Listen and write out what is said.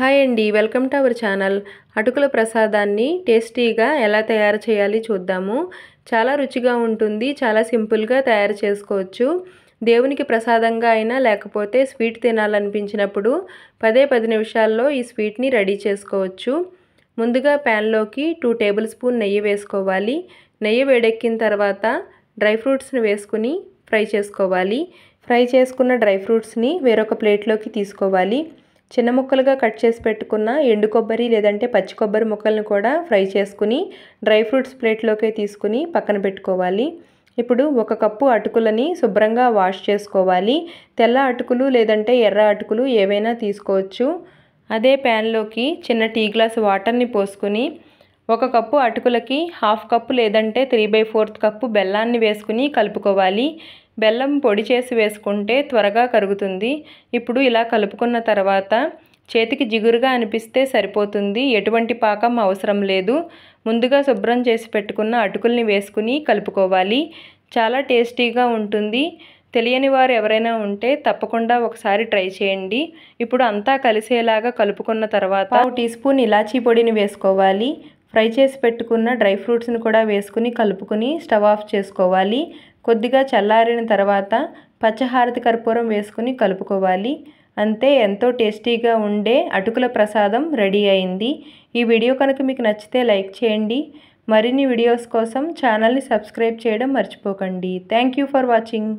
hi అండి welcome to our channel అటుకుల ప్రసాదాన్ని టేస్టీగా ఎలా తయారు చేయాలి చూద్దాము చాలా రుచిగా ఉంటుంది చాలా సింపుల్గా తయారు చేసుకోవచ్చు దేవునికి ప్రసాదంగా అయినా లేకపోతే స్వీట్ తినాలనిపించినప్పుడు పదే పది నిమిషాల్లో ఈ స్వీట్ని రెడీ చేసుకోవచ్చు ముందుగా ప్యాన్లోకి టూ టేబుల్ స్పూన్ నెయ్యి వేసుకోవాలి నెయ్యి వేడెక్కిన తర్వాత డ్రై ఫ్రూట్స్ని వేసుకుని ఫ్రై చేసుకోవాలి ఫ్రై చేసుకున్న డ్రై ఫ్రూట్స్ని వేరొక ప్లేట్లోకి తీసుకోవాలి చిన్న ముక్కలుగా కట్ చేసి పెట్టుకున్న ఎండు కొబ్బరి లేదంటే పచ్చి కొబ్బరి ముక్కలను కూడా ఫ్రై చేసుకుని డ్రై ఫ్రూట్స్ ప్లేట్లోకి తీసుకుని పక్కన పెట్టుకోవాలి ఇప్పుడు ఒక కప్పు అటుకులని శుభ్రంగా వాష్ చేసుకోవాలి తెల్ల అటుకులు లేదంటే ఎర్ర అటుకులు ఏవైనా తీసుకోవచ్చు అదే ప్యాన్లోకి చిన్న టీ గ్లాస్ వాటర్ని పోసుకుని ఒక కప్పు అటుకులకి హాఫ్ కప్పు లేదంటే త్రీ బై ఫోర్త్ కప్పు బెల్లాన్ని వేసుకుని కలుపుకోవాలి బెల్లం పొడి చేసి వేసుకుంటే త్వరగా కరుగుతుంది ఇప్పుడు ఇలా కలుపుకున్న తర్వాత చేతికి జిగురుగా అనిపిస్తే సరిపోతుంది ఎటువంటి పాకం అవసరం లేదు ముందుగా శుభ్రం చేసి పెట్టుకున్న అటుకుల్ని వేసుకుని కలుపుకోవాలి చాలా టేస్టీగా ఉంటుంది తెలియని వారు ఎవరైనా ఉంటే తప్పకుండా ఒకసారి ట్రై చేయండి ఇప్పుడు అంతా కలిసేలాగా కలుపుకున్న తర్వాత ఒక టీ స్పూన్ ఇలాచీ పొడిని వేసుకోవాలి ఫ్రై చేసి పెట్టుకున్న డ్రై ఫ్రూట్స్ని కూడా వేసుకుని కలుపుకుని స్టవ్ ఆఫ్ చేసుకోవాలి కొద్దిగా చల్లారిన తర్వాత పచ్చహారతి కర్పూరం వేసుకుని కలుపుకోవాలి అంతే ఎంతో టేస్టీగా ఉండే అటుకుల ప్రసాదం రెడీ అయింది ఈ వీడియో కనుక మీకు నచ్చితే లైక్ చేయండి మరిన్ని వీడియోస్ కోసం ఛానల్ని సబ్స్క్రైబ్ చేయడం మర్చిపోకండి థ్యాంక్ ఫర్ వాచింగ్